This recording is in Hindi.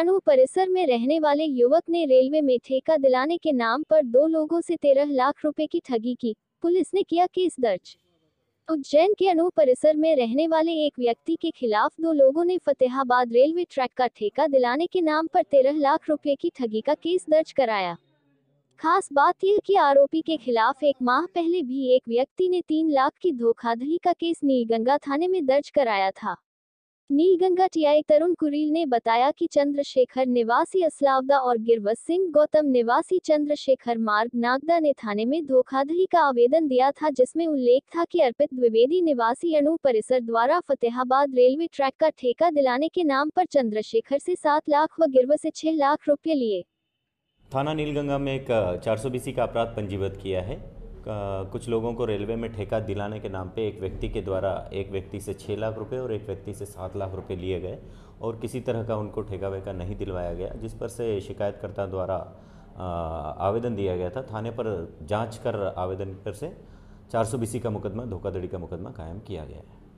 अनु परिसर में रहने वाले युवक ने रेलवे में ठेका दिलाने के नाम पर दो लोगों से तेरह लाख रुपए की ठगी की पुलिस ने किया केस दर्ज उज्जैन के अनु परिसर में रहने वाले एक व्यक्ति के खिलाफ दो लोगों ने फतेहाबाद रेलवे ट्रैक का ठेका दिलाने के नाम पर तेरह लाख रुपए की ठगी का केस दर्ज कराया खास बात यह कि आरोपी के खिलाफ एक माह पहले भी एक व्यक्ति ने तीन लाख की धोखाधड़ी का केस नीलगंगा थाने में दर्ज कराया था नीलगंगा टीआई तरुण कुरील ने बताया कि चंद्रशेखर निवासी असलावदा और गिरवत सिंह गौतम निवासी चंद्रशेखर मार्ग नागदा ने थाने में धोखाधड़ी का आवेदन दिया था जिसमें उल्लेख था कि अर्पित द्विवेदी निवासी अणु परिसर द्वारा फतेहाबाद रेलवे ट्रैक का ठेका दिलाने के नाम पर चंद्रशेखर से सात लाख व गिरव से छह लाख रुपये लिए थाना नीलगंगा में एक चार का अपराध पंजीबद्ध किया है कुछ लोगों को रेलवे में ठेका दिलाने के नाम पे एक व्यक्ति के द्वारा एक व्यक्ति से छः लाख रुपए और एक व्यक्ति से सात लाख रुपए लिए गए और किसी तरह का उनको ठेका वेका नहीं दिलवाया गया जिस पर से शिकायतकर्ता द्वारा आवेदन दिया गया था थाने पर जांच कर आवेदन पर से चार सौ का मुकदमा धोखाधड़ी का मुकदमा कायम किया गया है